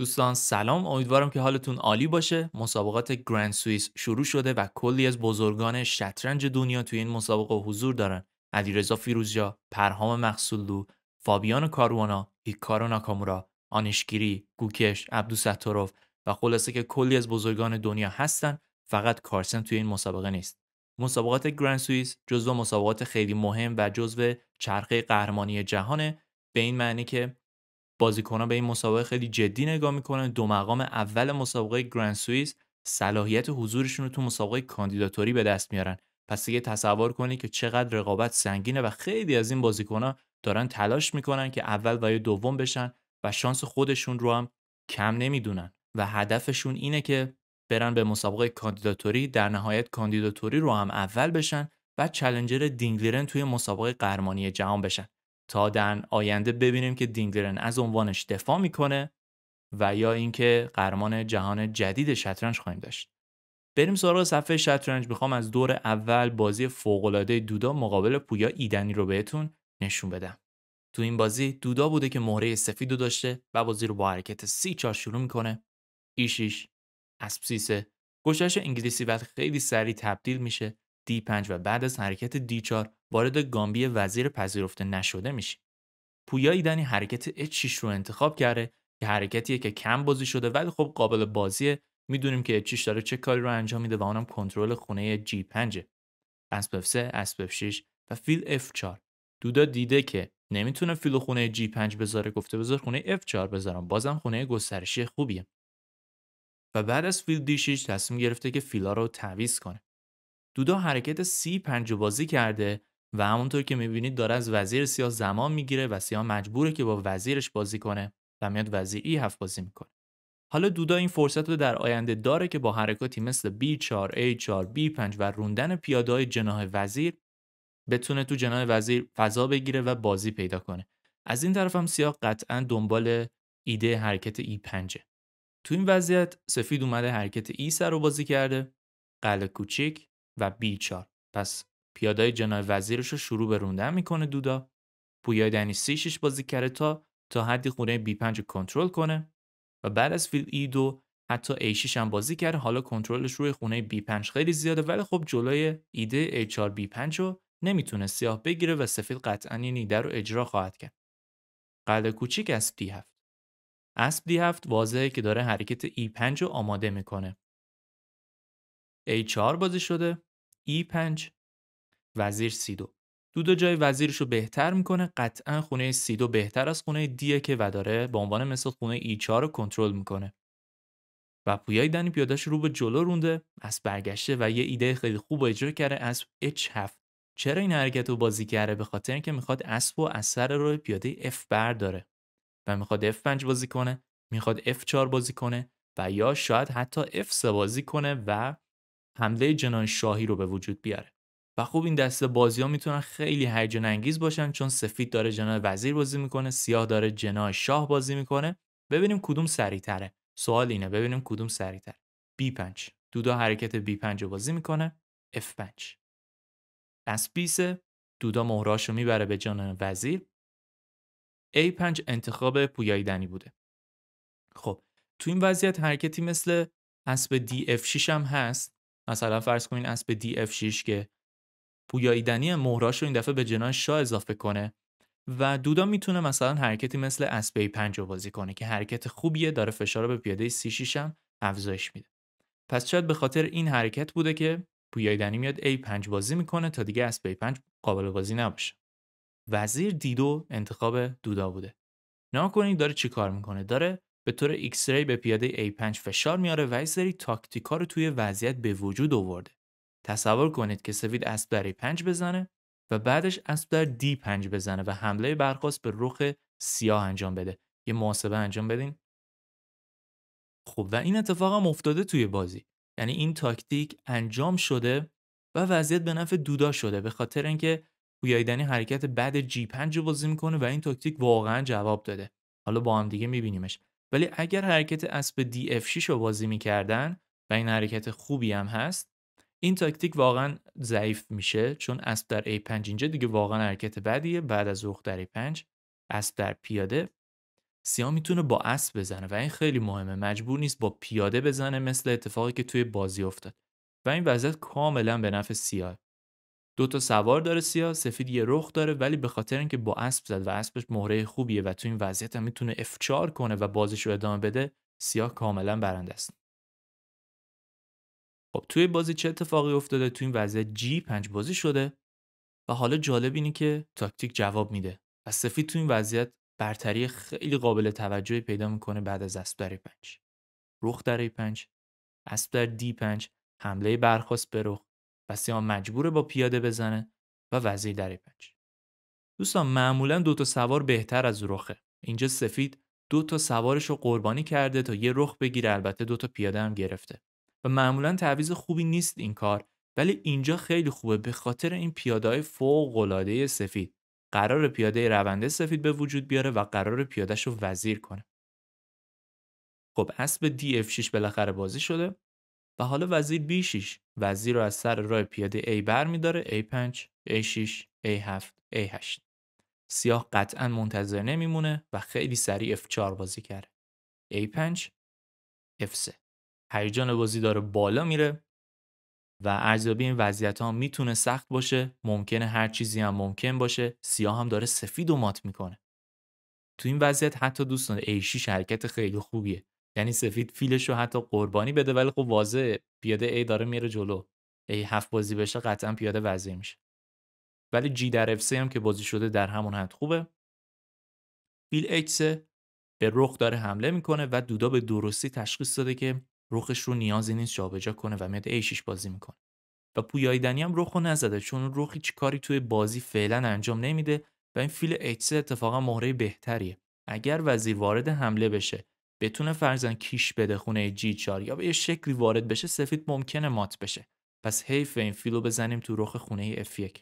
دوستان سلام امیدوارم که حالتون عالی باشه مسابقات گرند سوئیس شروع شده و کلی از بزرگان شطرنج دنیا توی این مسابقه حضور دارن علیرضا فیروزجا پرهام مقصودلو فابیان کاروانا هیکارو ناکامورا آنشگیری گوکش عبدوستاروف و خلاصه که کلی از بزرگان دنیا هستن فقط کارسن توی این مسابقه نیست مسابقات گرند سوئیس جزو مسابقات خیلی مهم و جزو چرخه قهرمانی جهانه به این معنی که بازیکنها به این مسابقه خیلی جدی نگاه میکنن دو مقام اول مسابقه گرند سوئیس صلاحیت حضورشون رو تو مسابقه کاندیداتوری به دست میارن پس دیگه تصور کنید که چقدر رقابت سنگینه و خیلی از این بازیکنها دارن تلاش میکنن که اول و یا دوم بشن و شانس خودشون رو هم کم نمیدونن و هدفشون اینه که برن به مسابقه کاندیداتوری در نهایت کاندیداتوری رو هم اول بشن و چلنجر دینگلیرن توی مسابقه قهرمانی جهان بشن تا در آینده ببینیم که دینگرن از عنوانش دفاع میکنه و یا اینکه قهرمان جهان جدید شطرنج خواهیم داشت بریم سراغ صفحه شطرنج میخوام از دور اول بازی فوقالعاده دودا مقابل پویا ایدنی رو بهتون نشون بدم تو این بازی دودا بوده که مهره سفید رو داشته و بازی رو با حرکت سی چار شروع میکنه ایشیش اسب سیسه انگلیسی بعد خیلی سریع تبدیل میشه دی 5 و بعد از حرکت دی 4 وارد گامبی وزیر پذیرفته نشده میشی. پویا ایدنی حرکت E6 رو انتخاب کرده که حرکتیه که کم بازی شده ولی خب قابل بازیه میدونیم که اچیش داره چه کاری رو انجام میده و اونم کنترل خونه جی 5 اسب 3 اسب 6 و فیل اف 4 دودا دیده که نمیتونه فیل خونه جی 5 بذاره گفته بذار خونه اف 4 بذارم بازم خونه گسترشی خوبیه و بعد از فیل D6 تصمیم گرفته که فیلا رو تعویض کنه دودا حرکت سی 5 بازی کرده و همونطور که میبینید داره از وزیر سیا زمان میگیره و سیاه مجبوره که با وزیرش بازی کنه و میاد ای هفت بازی میکنه حالا دودا این فرصت رو در آینده داره که با حرکاتی مثل B4, A4, B5 و روندن پیاده های جناح وزیر بتونه تو جناح وزیر فضا بگیره و بازی پیدا کنه از این طرف هم سیاه قطعا دنبال ایده حرکت E5 تو این وضعیت سفید اومده حرکت E سر رو بازی کرده قلعه کوچیک و B4 پس پیادای جناه وزیرش رو شروع به روندن میکنه دودا پویای دنی سیشش بازی کرده تا تا حدی خونه بی 5 کنترل کنه و بعد از فیل ای دو حتی H6 هم بازی کرده حالا کنترلش روی خونه بی 5 خیلی زیاده ولی خب جلوی ایده ای 4 بی 5 رو نمیتونه سیاه بگیره و سفید قطعا این ایده رو اجرا خواهد کرد قلعه کوچیک اسب دی هفت اسب دی هفت واضحه که داره حرکت ای 5 رو آماده میکنه ای 4 بازی شده ای 5 وزیر سیدو دودو جای وزیرشو بهتر میکنه قطعا خونه سیدو بهتر از خونه دیه که و داره به عنوان مثل خونه H4 رو کنترل میکنه و پویای دنی پیادش رو به جلو رونده از برگشته و یه ایده خیلی خوب اجرا کرده از H7 چرا این حرکت رو بازی کرده به خاطر اینکه میخواد اسب و اثر روی پیاده F برداره و میخواد F5 بازی کنه میخواد F4 بازی کنه و یا شاید حتی F3 بازی کنه و حمله جنای شاهی رو به وجود بیاره خوب این دسته بازی ها میتونن خیلی هیجان انگیز باشن چون سفید داره جناه وزیر بازی میکنه سیاه داره جناه شاه بازی میکنه ببینیم کدوم تره سوال اینه ببینیم کدوم سریعتر B5 دودا حرکت B5 رو بازی میکنه F5 از b دودا مهراش رو میبره به جان وزیر A5 انتخاب پویایدنی بوده خب تو این وضعیت حرکتی مثل اسب DF6 هم هست مثلا فرض کنین اسب DF6 که پویاییدنی مهراش رو این دفعه به جناح شاه اضافه کنه و دودا میتونه مثلا حرکتی مثل اسپی 5 رو بازی کنه که حرکت خوبیه داره فشار رو به پیاده سی 6 هم افزایش میده پس شاید به خاطر این حرکت بوده که پویاییدنی میاد A5 بازی میکنه تا دیگه اسپی 5 قابل بازی نباشه وزیر دیدو انتخاب دودا بوده نه کنید داره چیکار میکنه داره به طور ایکس به پیاده A5 فشار میاره و یه سری تاکتیکا رو توی وضعیت به وجود آورده تصور کنید که سفید اسب در پنج بزنه و بعدش اسب در دی پنج بزنه و حمله برخواست به رخ سیاه انجام بده یه محاسبه انجام بدین خب و این اتفاق هم افتاده توی بازی یعنی این تاکتیک انجام شده و وضعیت به نفع دودا شده به خاطر اینکه پویایدنی حرکت بعد جی 5 رو بازی میکنه و این تاکتیک واقعا جواب داده حالا با هم دیگه میبینیمش ولی اگر حرکت اسب دی اف 6 رو بازی میکردن و این حرکت خوبی هم هست این تاکتیک واقعا ضعیف میشه چون اسب در A5 اینجا دیگه واقعا حرکت بدیه بعد از رخ در A5 اسب در پیاده سیاه میتونه با اسب بزنه و این خیلی مهمه مجبور نیست با پیاده بزنه مثل اتفاقی که توی بازی افتاد و این وضعیت کاملا به نفع سیاه دو تا سوار داره سیاه سفید یه رخ داره ولی به خاطر اینکه با اسب زد و اسبش مهره خوبیه و تو این وضعیت هم میتونه افچار کنه و بازیش رو ادامه بده سیاه کاملا برنده است خب توی بازی چه اتفاقی افتاده تو این وضعیت G5 بازی شده و حالا جالب اینه که تاکتیک جواب میده و سفید تو این وضعیت برتری خیلی قابل توجهی پیدا میکنه بعد از اسب در پنج رخ در پنج اسب در D5، حمله برخواست به رخ و سیام مجبور با پیاده بزنه و وزیر در پنج دوستان معمولا دو تا سوار بهتر از رخه اینجا سفید دو تا سوارش رو قربانی کرده تا یه رخ بگیره البته دو تا پیاده هم گرفته و معمولا تعویض خوبی نیست این کار ولی اینجا خیلی خوبه به خاطر این پیاده‌های فوق‌العاده سفید قرار پیاده رونده سفید به وجود بیاره و قرار پیادهش رو وزیر کنه خب اسب اف 6 بالاخره بازی شده و حالا وزیر بی 6 وزیر رو از سر راه پیاده A بر A5 A6 A7 A8 سیاه قطعا منتظر نمیمونه و خیلی سریع F4 بازی کرده A5 F3 هیجان بازی داره بالا میره و ارزیابی این وضعیت ها میتونه سخت باشه ممکنه هر چیزی هم ممکن باشه سیاه هم داره سفید و مات میکنه تو این وضعیت حتی دوستان a شرکت حرکت خیلی خوبیه یعنی سفید فیلش رو حتی قربانی بده ولی خب واضحه پیاده ای داره میره جلو ای هفت بازی بشه قطعا پیاده وضعی میشه ولی جی در اف هم که بازی شده در همون حد خوبه فیل h به رخ داره حمله میکنه و دودا به درستی تشخیص داده که رخش رو نیازی نیست جابجا کنه و میاد ایشیش بازی میکنه و دنی هم رخ رو نزده چون رخ هیچ کاری توی بازی فعلا انجام نمیده و این فیل اچ اتفاقا مهره بهتریه اگر وزیر وارد حمله بشه بتونه فرزن کیش بده خونه جی 4 یا به یه شکلی وارد بشه سفید ممکنه مات بشه پس حیف این رو بزنیم تو رخ خونه F1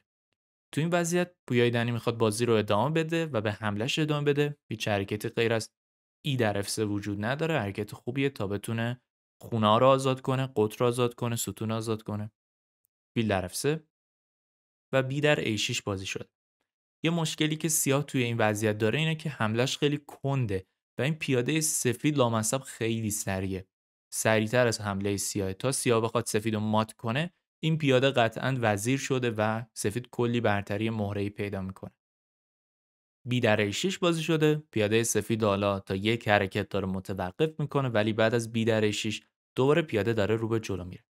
تو این وضعیت پویای دنی میخواد بازی رو ادامه بده و به حملهش ادامه بده هیچ حرکتی غیر از ای در f وجود نداره حرکت خوبیه تا بتونه خونه رو آزاد کنه قطر رو آزاد کنه ستون آزاد کنه بیل در و بی در ایشیش بازی شد یه مشکلی که سیاه توی این وضعیت داره اینه که حملش خیلی کنده و این پیاده سفید لامصب خیلی سریه سریعتر از حمله سیاه تا سیاه بخواد سفید رو مات کنه این پیاده قطعا وزیر شده و سفید کلی برتری مهره پیدا میکنه بیدره 6 بازی شده پیاده سفید حالا تا یک حرکت داره متوقف میکنه ولی بعد از بیدره 6 دوباره پیاده داره رو به جلو میره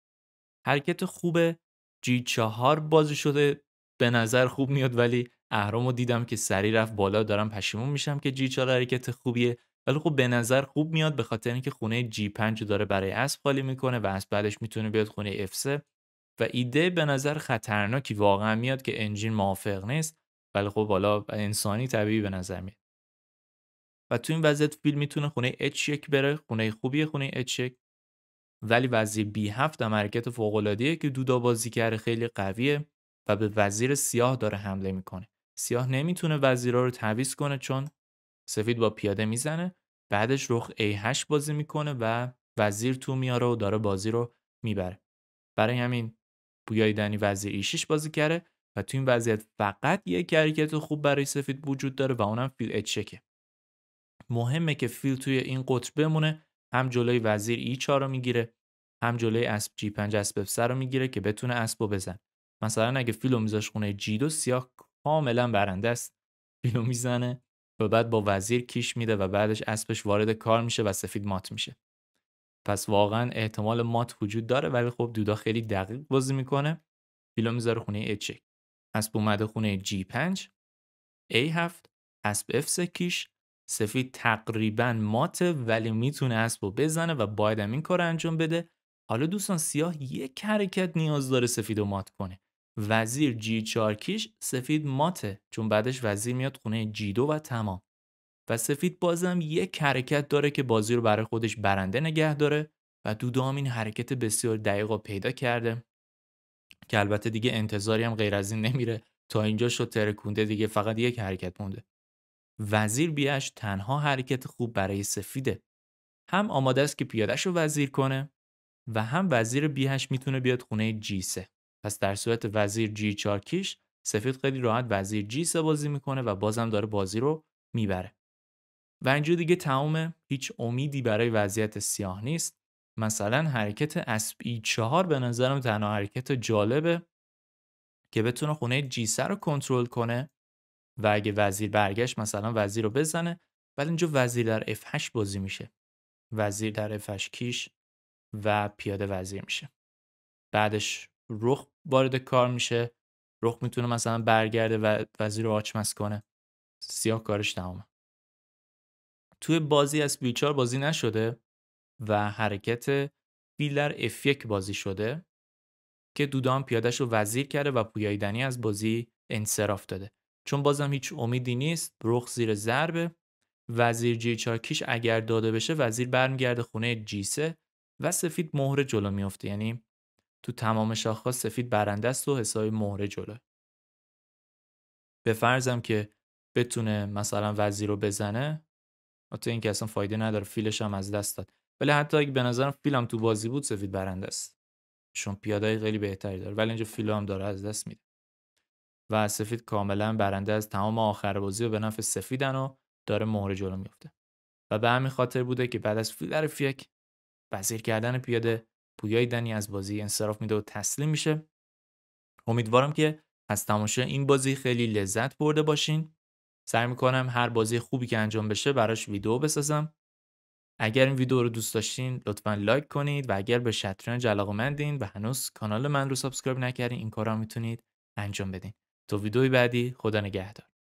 حرکت خوبه جی 4 بازی شده به نظر خوب میاد ولی اهرامو دیدم که سری رفت بالا دارم پشیمون میشم که جی 4 حرکت خوبیه ولی خب به نظر خوب میاد به خاطر اینکه خونه جی 5 داره برای اسب خالی میکنه و اسب بعدش میتونه بیاد خونه اف و ایده به نظر خطرناکی واقعا میاد که انجین موافق نیست ولی خب انسانی طبیعی به نظر میاد و تو این وضعیت فیل میتونه خونه اچ یک بره خونه خوبی خونه اچ ولی وزیر بی هفت هم حرکت فوقلادیه که دودا بازیگر خیلی قویه و به وزیر سیاه داره حمله میکنه سیاه نمیتونه وزیرا رو تعویض کنه چون سفید با پیاده میزنه بعدش رخ ای 8 بازی میکنه و وزیر تو میاره و داره بازی رو میبره برای همین بویایدنی وزیر ای 6 بازی کرده و تو این وضعیت فقط یک حرکت خوب برای سفید وجود داره و اونم فیل اچکه مهمه که فیل توی این قطر بمونه هم جلوی وزیر ای 4 رو میگیره هم جلوی اسب جی 5 اسب اف رو میگیره که بتونه اسب رو بزن مثلا اگه فیلو میذاش خونه جی دو سیاه کاملا برنده است فیلو میزنه و بعد با وزیر کیش میده و بعدش اسبش وارد کار میشه و سفید مات میشه پس واقعا احتمال مات وجود داره ولی خب دودا خیلی دقیق بازی میکنه فیلو میذاره خونه اچک اسب اومده خونه G5 A7 اسب F کیش سفید تقریبا مات ولی میتونه اسب رو بزنه و باید هم این کار انجام بده حالا دوستان سیاه یک حرکت نیاز داره سفید رو مات کنه وزیر G4 کیش سفید ماته چون بعدش وزیر میاد خونه G2 و تمام و سفید بازم یک حرکت داره که بازی رو برای خودش برنده نگه داره و دودام این حرکت بسیار دقیق پیدا کرده که البته دیگه انتظاری هم غیر از این نمیره تا اینجا شد ترکونده دیگه فقط یک حرکت مونده وزیر بیاش تنها حرکت خوب برای سفیده هم آماده است که پیادش رو وزیر کنه و هم وزیر بیهش میتونه بیاد خونه جیسه پس در صورت وزیر جی چارکیش سفید خیلی راحت وزیر جیسه بازی میکنه و بازم داره بازی رو میبره و اینجا دیگه تمام هیچ امیدی برای وضعیت سیاه نیست مثلا حرکت ای چهار به نظرم تنها حرکت جالبه که بتونه خونه سر رو کنترل کنه و اگه وزیر برگشت مثلا وزیر رو بزنه ولی اینجا وزیر در F8 بازی میشه وزیر در f کیش و پیاده وزیر میشه بعدش رخ وارد کار میشه رخ میتونه مثلا برگرده و وزیر رو آچمس کنه سیاه کارش تمامه توی بازی از بیچار بازی نشده و حرکت فیلر در بازی شده که دودان پیادش رو وزیر کرده و پویایدنی از بازی انصراف داده چون بازم هیچ امیدی نیست رخ زیر ضربه وزیر جی چاکیش اگر داده بشه وزیر برمیگرده خونه جیسه و سفید مهره جلو میفته یعنی تو تمام شاخها سفید برنده است و حساب مهره جلو به فرضم که بتونه مثلا وزیر رو بزنه حتی این که اصلا فایده نداره فیلش هم از دست داد ولی حتی اگه به نظرم فیلم تو بازی بود سفید برنده است چون پیادای خیلی بهتری داره ولی اینجا فیلم داره از دست میده و سفید کاملا برنده از تمام آخر بازی و به نفع سفیدن و داره مهر جلو میفته و به همین خاطر بوده که بعد از فیلر فیک وزیر کردن پیاده پویای دنی از بازی انصراف میده و تسلیم میشه امیدوارم که از تماشای این بازی خیلی لذت برده باشین سعی میکنم هر بازی خوبی که انجام بشه براش ویدیو بسازم اگر این ویدیو رو دوست داشتین لطفا لایک کنید و اگر به شطرنج علاقه‌مندین و هنوز کانال من رو سابسکرایب نکردین این کارا میتونید انجام بدین تا ویدیوی بعدی خدا نگهدار